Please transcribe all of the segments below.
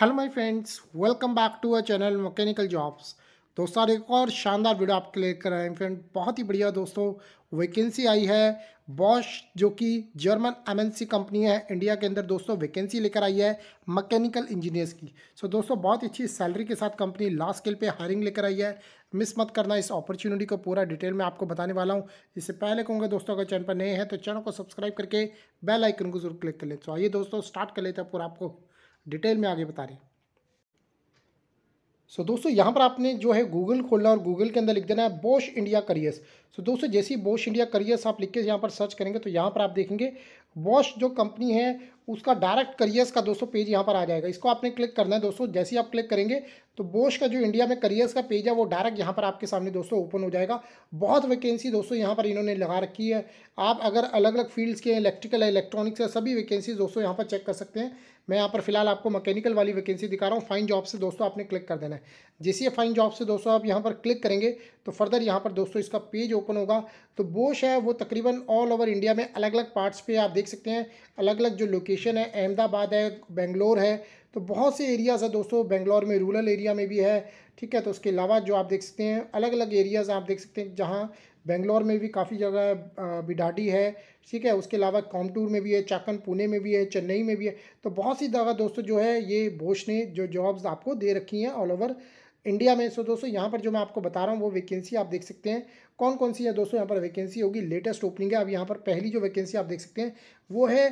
hello my friends welcome back to our channel mechanical jobs दोस्तों एक और शानदार वीडियो आपके लिए कर रहे हैं फ्रेंड बहुत ही बढ़िया दोस्तों वैकेंसी आई है बॉश जो कि जर्मन एमएनसी कंपनी है इंडिया के अंदर दोस्तों वैकेंसी लेकर आई है मैकेनिकल इंजीनियर्स की सो so, दोस्तों बहुत अच्छी सैलरी के साथ कंपनी लास्ट स्केल पे हायरिंग लेकर आई है मिस मत करना इस अपॉर्चुनिटी को पूरा डिटेल में आपको बताने वाला हूँ इससे पहले कहूँगा दोस्तों अगर चैनल पर नए हैं तो चैनल को सब्सक्राइब करके बेल आइकन को जरूर क्लिक कर लें तो आइए दोस्तों स्टार्ट कर लेते हैं पूरा आपको डिटेल में आगे बता रहे हैं सो so, दोस्तों यहाँ पर आपने जो है गूगल खोलना और गूगल के अंदर लिख देना है Bosch India careers so so, दोस्तों जैसे ही बोश इंडिया करियर्स आप लिख के यहाँ पर सर्च करेंगे तो यहाँ पर आप देखेंगे बोश जो कंपनी है उसका डायरेक्ट करियर्स का दोस्तों पेज यहाँ पर आ जाएगा इसको आपने क्लिक करना है दोस्तों जैसे ही आप क्लिक करेंगे तो बोश का जो इंडिया में करियर्स का पेज है वो डायरेक्ट यहाँ पर आपके सामने दोस्तों ओपन हो जाएगा बहुत वैकेंसी दोस्तों यहाँ पर इन्होंने लगा रखी है आप अगर अलग अलग फील्ड्स के इलेक्ट्रिकल इलेक्ट्रॉनिक्स है सभी वैकेंसी दोस्तों यहाँ पर चेक कर सकते हैं मैं यहाँ पर फिलहाल आपको मैकेनिकल वाली वैकेंसी दिखा रहा हूँ फाइन जॉब से दोस्तों आपने क्लिक कर देना है जैसे फाइन जॉब से दोस्तों आप यहाँ पर क्लिक करेंगे तो फर्दर यहाँ पर दोस्तों इसका पेज ओपन होगा तो बोश है वो तकरीबन ऑल ओवर इंडिया में अलग अलग पार्ट्स पर आप देख सकते हैं अलग अलग जो लोकेशन है अहमदाबाद है बेंगलोर है तो बहुत से एरियाज़ है दोस्तों बेंगलोर में रूरल एरिया में भी है ठीक है तो उसके अलावा जो आप देख सकते हैं अलग अलग एरियाज़ आप देख सकते हैं जहाँ बेंगलोर में भी काफ़ी जगह बिडाडी है ठीक है उसके अलावा कॉमटूर में भी है चाकन पुणे में भी है चेन्नई में भी है तो बहुत सी जगह दोस्तों जो है ये बोश ने जो जॉब्स आपको दे रखी हैं ऑल ओवर इंडिया में सो दोस्तों यहाँ पर जो मैं आपको बता रहा हूँ वो वैकेंसी आप देख सकते हैं कौन कौन सी है दोस्तों यहाँ पर वैकेंसी होगी लेटेस्ट ओपनिंग है अब यहाँ पर पहली जो वैकेंसी आप देख सकते हैं वो है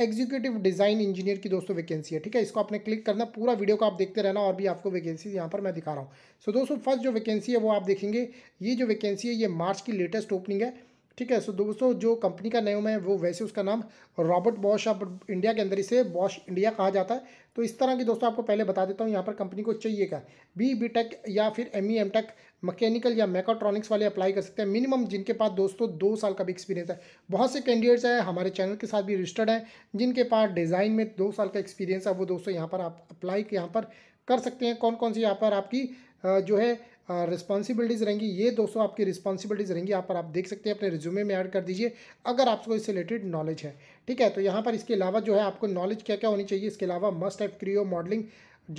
एग्जीक्यूटिव डिज़ाइन इंजीनियर की दोस्तों वैकेंसी है ठीक है इसको आपने क्लिक करना पूरा वीडियो को आप देखते रहना और भी आपको वैकेंसी यहाँ पर मैं दिखा रहा हूँ सो so, दोस्तों फर्स्ट जो वैकेंसी है वो आप देखेंगे ये जो वैकेंसी है ये मार्च की लेटेस्ट ओपनिंग है ठीक है सो दोस्तों जो कंपनी का नेम है वो वैसे उसका नाम रॉबर्ट बॉश अब इंडिया के अंदर इसे बॉश इंडिया कहा जाता है तो इस तरह की दोस्तों आपको पहले बता देता हूँ यहाँ पर कंपनी को चाहिए क्या बी बी टेक या फिर M E M tech mechanical या मेकाट्रॉनिक्स वाले अप्लाई कर सकते हैं मिनिमम जिनके पास दोस्तों दो साल का भी एक्सपीरियंस है बहुत से कैंडिडेट्स हैं हमारे चैनल के साथ भी रजिस्टर्ड हैं जिनके पास डिज़ाइन में दो साल का एक्सपीरियंस है वो दोस्तों यहाँ पर आप अप्लाई यहाँ पर कर सकते हैं कौन कौन सी यहाँ पर आपकी जो है रिस्पॉन्सिबिलिटीज़ रहेंगी ये दोस्तों आपकी रिस्पॉन्सिबिलिटीज़ रहेंगी यहाँ पर आप देख सकते हैं अपने रिज्यूमे में ऐड कर दीजिए अगर आपको इससे रिलेटेड नॉलेज है ठीक है तो यहाँ पर इसके अलावा जो है आपको नॉलेज क्या क्या होनी चाहिए इसके अलावा मस्ट हैव क्रियो मॉडलिंग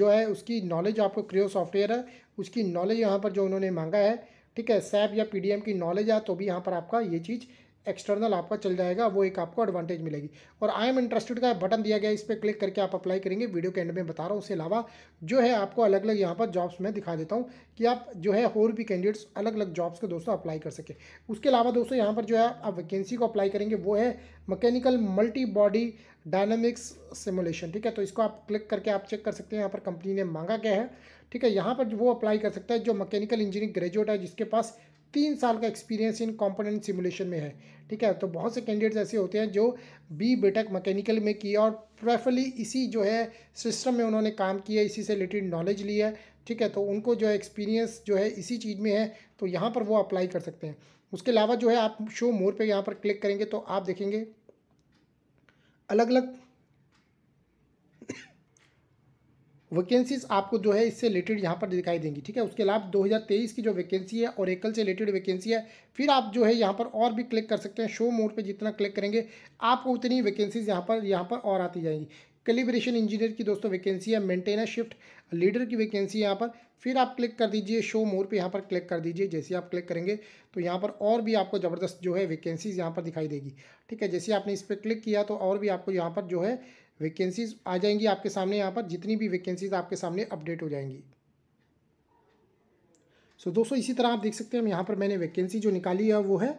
जो है उसकी नॉलेज आपको क्रियो सॉफ्टवेयर है उसकी नॉलेज यहाँ पर जो उन्होंने मांगा है ठीक है सैप या पी की नॉलेज है तो भी यहाँ पर आपका ये चीज़ एक्सटर्नल आपका चल जाएगा वो एक आपको एडवांटेज मिलेगी और आई एम इंटरेस्टेड का बटन दिया गया इस पर क्लिक करके आप अप्लाई करेंगे वीडियो के एंड में बता रहा हूँ उसके अलावा जो है आपको अलग अलग यहाँ पर जॉब्स में दिखा देता हूँ कि आप जो है और भी कैंडिडेट्स अलग अलग जॉब्स को दोस्तों अप्लाई कर सके उसके अलावा दोस्तों यहाँ पर जो है आप वैकेंसी को अप्लाई करेंगे वो है mechanical multi body dynamics simulation ठीक है तो इसको आप क्लिक करके आप चेक कर सकते हैं यहाँ पर कंपनी ने मांगा गया है ठीक है यहाँ पर वो अप्लाई कर सकता है जो मकैनिकल इंजीनियरिंग ग्रेजुएट है जिसके पास तीन साल का एक्सपीरियंस इन कंपोनेंट सिमुलेशन में है ठीक है तो बहुत से कैंडिडेट्स ऐसे होते हैं जो बी बेटेक मैकेनिकल में किए और प्रेफरली इसी जो है सिस्टम में उन्होंने काम किया इसी से रिलेटेड नॉलेज लिया है ठीक है तो उनको जो है एक्सपीरियंस जो है इसी चीज़ में है तो यहाँ पर वो अप्लाई कर सकते हैं उसके अलावा जो है आप शो मोर पर यहाँ पर क्लिक करेंगे तो आप देखेंगे अलग अलग वैकेंसीज आपको जो है इससे रिलेटेड यहाँ पर दिखाई देंगी ठीक है उसके अलावा 2023 की जो वैकेंसी है और एकल से रिलेटेड वैकेंसी है फिर आप जो है यहाँ पर और भी क्लिक कर सकते हैं शो मोड पे जितना क्लिक करेंगे आपको उतनी वैकेंसीज यहाँ पर यहाँ पर और आती जाएंगी कैलिब्रेशन इंजीनियर की दोस्तों वैकेंसी है मेंटेनर शिफ्ट लीडर की वैकेंसी यहाँ पर फिर आप क्लिक कर दीजिए शो मोर पे यहाँ पर क्लिक कर दीजिए जैसे आप क्लिक करेंगे तो यहाँ पर और भी आपको ज़बरदस्त जो है वैकेंसीज यहाँ पर दिखाई देगी ठीक है जैसे आपने इस पर क्लिक किया तो और भी आपको यहाँ पर जो है वैकेंसीज़ आ जाएंगी आपके सामने यहाँ पर जितनी भी वैकेंसीज़ आपके सामने अपडेट हो जाएंगी सो so, दोस्तों इसी तरह आप देख सकते हैं यहाँ पर मैंने वैकेंसी जो निकाली है वो है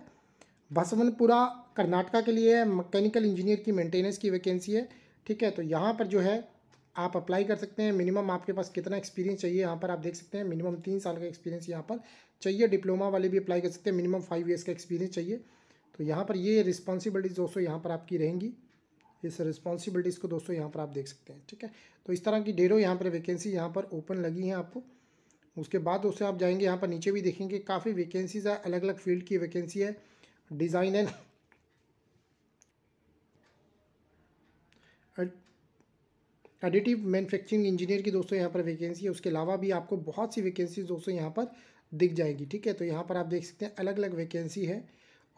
बसवनपुरा कर्नाटका के लिए है मैकेनिकल इंजीनियर की मेंटेनेंस की वैकेंसी है ठीक है तो यहाँ पर जो है आप अप्लाई कर सकते हैं मिनिमम आपके पास कितना एक्सपीरियंस चाहिए यहाँ पर आप देख सकते हैं मिनिमम तीन साल का एक्सपीरियंस यहाँ पर चाहिए डिप्लोमा वाले भी अप्लाई कर सकते हैं मिनिमम फाइव ईयर्स का एक्सपीरियंस चाहिए तो यहाँ पर ये रिस्पॉन्सिबिलिटीज़ दोस्तों यहाँ पर आपकी रहेंगी इस रिस्पॉन्सिबिलिटीज़ को दोस्तों यहाँ पर आप देख सकते हैं ठीक है तो इस तरह की डेढ़ों यहाँ पर वैकेंसी यहाँ पर ओपन लगी हैं आपको उसके बाद दोस्तों आप जाएंगे यहाँ पर नीचे भी देखेंगे काफ़ी वैकेंसीज है अलग अलग फील्ड की वैकेंसी है design and additive manufacturing engineer की दोस्तों यहाँ पर वैकेंसी है उसके अलावा भी आपको बहुत सी वैकेंसी दोस्तों यहाँ पर दिख जाएगी ठीक है तो यहाँ पर आप देख सकते हैं अलग अलग वैकेंसी है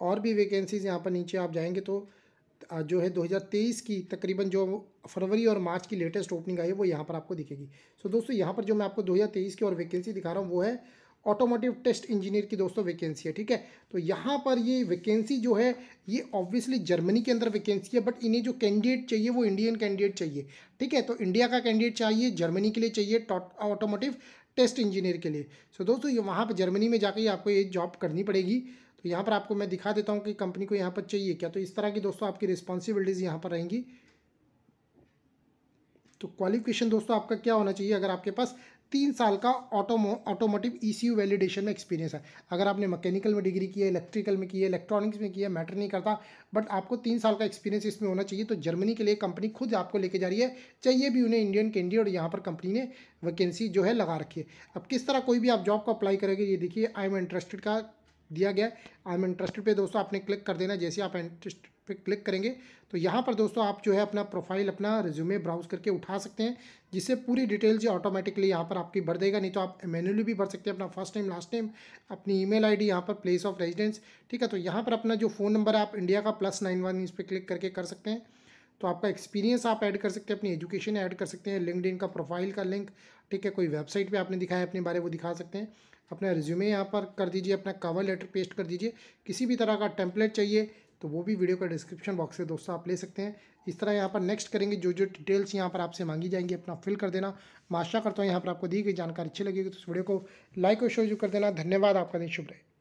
और भी वैकेंसीज यहाँ पर नीचे आप जाएंगे तो जो है 2023 की तकरीबन जो फरवरी और मार्च की लेटेस्ट ओपनिंग आई है वो यहाँ पर आपको दिखेगी सो so, दोस्तों यहाँ पर जो मैं आपको 2023 की और वैकेंसी दिखा रहा हूँ वो है ऑटोमोटिव टेस्ट इंजीनियर की दोस्तों वैकेंसी है ठीक है तो यहाँ पर ये वैकेंसी जो है ये ऑब्वियसली जर्मनी के अंदर वैकेंसी है बट इन्हें जो कैंडिडेट चाहिए वो इंडियन कैंडिडेट चाहिए ठीक है तो इंडिया का कैंडिडेट चाहिए जर्मनी के लिए चाहिए ऑटोमोटिव टेस्ट इंजीनियर के लिए सो so, दोस्तों ये वहाँ पर जर्मनी में जाकर आपको ये जॉब करनी पड़ेगी तो यहाँ पर आपको मैं दिखा देता हूँ कि कंपनी को यहाँ पर चाहिए क्या तो इस तरह की दोस्तों आपकी रिस्पॉन्सिबिलिटीज़ यहाँ पर रहेंगी तो क्वालिफिकेशन दोस्तों आपका क्या होना चाहिए अगर आपके पास तीन साल का ऑटोमो ऑटोमोटिव ई वैलिडेशन में एक्सपीरियंस है अगर आपने मैकेनिकल में डिग्री की है इलेक्ट्रिकल में की है इलेक्ट्रॉनिक्स में की है मैटर नहीं करता बट आपको तीन साल का एक्सपीरियंस इसमें होना चाहिए तो जर्मनी के लिए कंपनी खुद आपको लेके जा रही है चाहिए भी उन्हें इंडियन कैंडी और यहाँ पर कंपनी ने वैकेंसी जो है लगा रखी है अब किस तरह कोई भी आप जॉब को अप्लाई करेंगे ये देखिए आई एम इंटरेस्टेड का दिया गया है आई एम इंटरेस्टेड पे दोस्तों आपने क्लिक कर देना जैसे आप इंटरेस्ट पे क्लिक करेंगे तो यहाँ पर दोस्तों आप जो है अपना प्रोफाइल अपना रिज्यूमे ब्राउज करके उठा सकते हैं जिससे पूरी डिटेल जो ऑटोमेटिकली यहाँ पर आपकी भर देगा नहीं तो आप मैनुअली भी भर सकते हैं अपना फर्स्ट टाइम लास्ट टाइम अपनी ईमेल आईडी यहाँ पर प्लेस ऑफ रेजिडेंस ठीक है तो यहाँ पर अपना जो फ़ोन नंबर है आप इंडिया का प्लस नाइन वन इस पर क्लिक करके कर सकते हैं तो आपका एक्सपीरियंस आप ऐड कर सकते हैं अपनी एजुकेशन ऐड कर सकते हैं लिंकड का प्रोफाइल का लिंक ठीक है कोई वेबसाइट पे आपने दिखाया अपने बारे वो दिखा सकते हैं अपना रिज्यूमे यहाँ पर कर दीजिए अपना कवर लेटर पेस्ट कर दीजिए किसी भी तरह का टेम्पलेट चाहिए तो वो भी वीडियो का डिस्क्रिप्शन बॉक्स से दोस्तों आप ले सकते हैं इस तरह यहाँ पर नेक्स्ट करेंगे जो जो डिटेल्स यहाँ पर आपसे मांगी जाएंगी अपना फिल कर देना मैं आशा करता हूँ यहाँ पर आपको दी गई जानकारी अच्छी लगेगी तो इस वीडियो को लाइक और शेयर कर देना धन्यवाद आपका दिन शुभ रहे